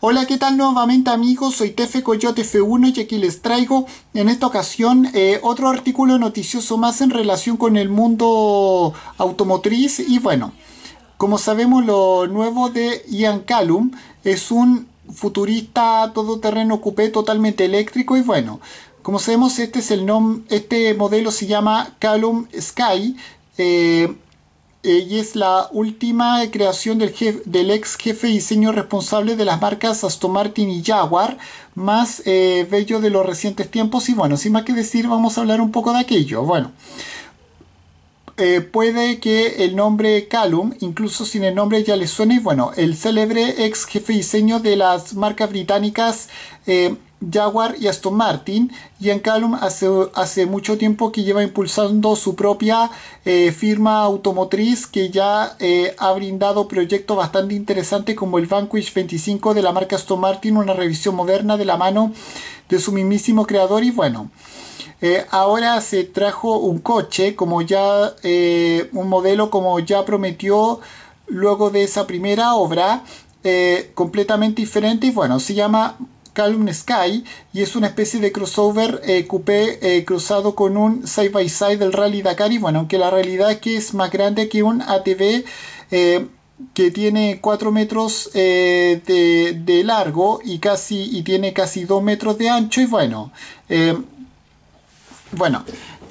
Hola, ¿qué tal nuevamente amigos? Soy Tefe Coyote F1 y aquí les traigo en esta ocasión eh, otro artículo noticioso más en relación con el mundo automotriz y bueno, como sabemos lo nuevo de Ian Callum es un futurista todoterreno coupé totalmente eléctrico y bueno, como sabemos este es el nombre, este modelo se llama Callum Sky eh, y es la última creación del, del ex jefe de diseño responsable de las marcas Aston Martin y Jaguar, más eh, bello de los recientes tiempos. Y bueno, sin más que decir, vamos a hablar un poco de aquello. Bueno, eh, puede que el nombre Calum, incluso sin el nombre ya le suene, bueno, el célebre ex jefe de diseño de las marcas británicas. Eh, Jaguar y Aston Martin. Giancarlo hace, hace mucho tiempo que lleva impulsando su propia eh, firma automotriz que ya eh, ha brindado proyectos bastante interesantes como el Vanquish 25 de la marca Aston Martin, una revisión moderna de la mano de su mismísimo creador y bueno. Eh, ahora se trajo un coche como ya un modelo como ya prometió luego de esa primera obra completamente diferente y bueno se llama Calum Sky y es una especie de crossover eh, coupé eh, cruzado con un side by side del Rally Dakar y bueno, aunque la realidad es que es más grande que un ATV eh, que tiene 4 metros de, largo y casi y tiene casi 2 metros de ancho y bueno bueno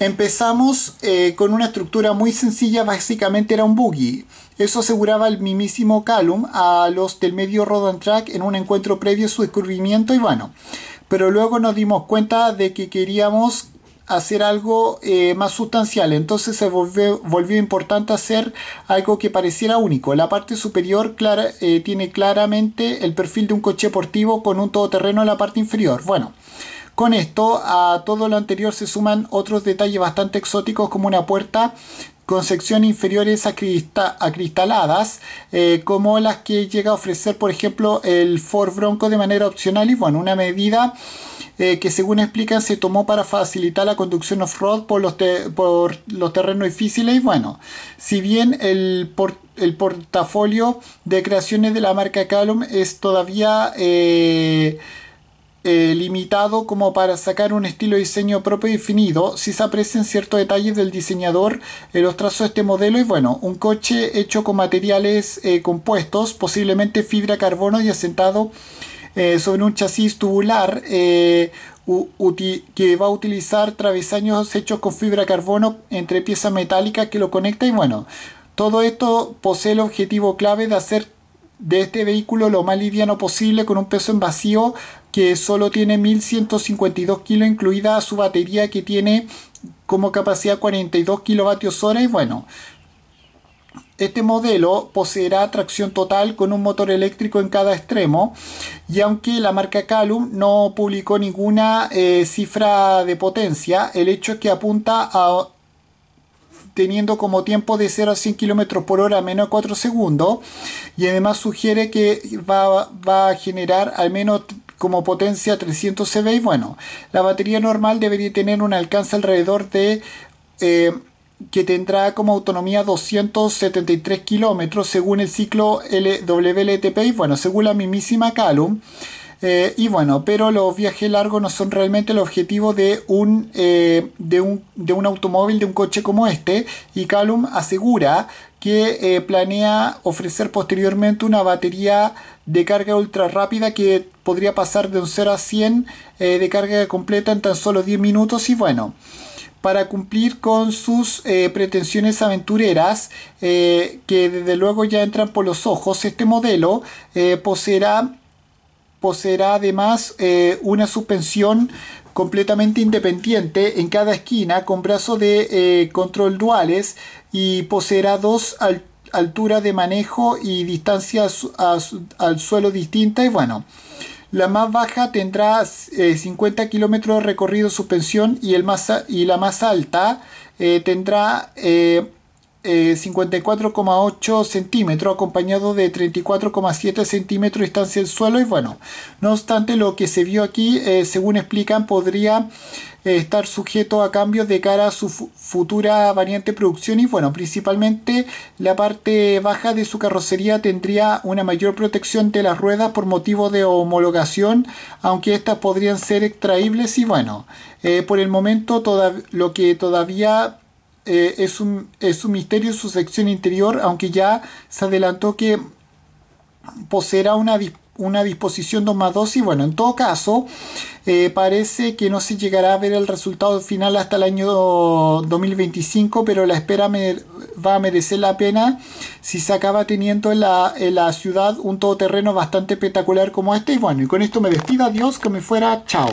Empezamos eh, con una estructura muy sencilla, básicamente era un buggy. Eso aseguraba el mismísimo Calum a los del medio Rodan Track en un encuentro previo a su descubrimiento y bueno. Pero luego nos dimos cuenta de que queríamos hacer algo eh, más sustancial. Entonces se volvió, importante hacer algo que pareciera único. La parte superior eh, tiene claramente el perfil de un coche deportivo con un todoterreno en la parte inferior. Bueno, con esto, a todo lo anterior se suman otros detalles bastante exóticos como una puerta con sección inferiores acristaladas, eh, como las que llega a ofrecer, por ejemplo, el Ford Bronco de manera opcional y bueno, una medida eh, que según explican se tomó para facilitar la conducción off-road por, los terrenos difíciles y bueno, si bien el, portafolio de creaciones de la marca Calum es todavía... Eh, eh, limitado como para sacar un estilo de diseño propio y definido, si se aprecian ciertos detalles del diseñador en eh, los trazos de este modelo y bueno, un coche hecho con materiales eh, compuestos, posiblemente fibra carbono y asentado sobre un chasis tubular que va a utilizar travesaños hechos con fibra carbono entre piezas metálicas que lo conecta y bueno, todo esto posee el objetivo clave de hacer de este vehículo lo más liviano posible con un peso en vacío que solo tiene 1152 kilos incluida su batería que tiene como capacidad 42 kilovatios hora y bueno este modelo poseerá tracción total con un motor eléctrico en cada extremo y aunque la marca Calum no publicó ninguna eh, cifra de potencia, el hecho es que apunta a teniendo como tiempo de 0 a 100 km por hora menos 4 segundos y además sugiere que va, va a generar al menos como potencia 300 CV y bueno, la batería normal debería tener un alcance alrededor de... Eh, que tendrá como autonomía 273 kilómetros según el ciclo WLTP y bueno, según la mismísima Calum. Eh, y bueno, pero los viajes largos no son realmente el objetivo de un, eh, de un, de un automóvil, de un coche como este. Y Calum asegura que eh, planea ofrecer posteriormente una batería de carga ultra rápida que podría pasar de un 0 a 100 eh, de carga completa en tan solo 10 minutos y bueno para cumplir con sus eh, pretensiones aventureras, que desde luego ya entran por los ojos. Este modelo poseerá poseerá además eh, una suspensión completamente independiente en cada esquina con brazos de eh, control duales y poseerá dos alturas de manejo y distancias al suelo distintas y bueno la más baja tendrá 50 eh, kilómetros de recorrido suspensión y, el más y la más alta tendrá 54,8 eh, centímetros acompañado de 34,7 centímetros distancia del suelo y bueno no obstante lo que se vio aquí eh, según explican podría eh, estar sujeto a cambios de cara a su futura variante producción y bueno principalmente la parte baja de su carrocería tendría una mayor protección de las ruedas por motivo de homologación aunque estas podrían ser extraíbles y bueno por el momento lo que todavía eh, es, un, misterio su sección interior, aunque ya se adelantó que poseerá una, disposición 2 más 2 y bueno, en todo caso, eh, parece que no se llegará a ver el resultado final hasta el año 2025, pero la espera va a merecer la pena si se acaba teniendo en la, la ciudad un todoterreno bastante espectacular como este y bueno, y con esto me despido, adiós, que me fuera, chao.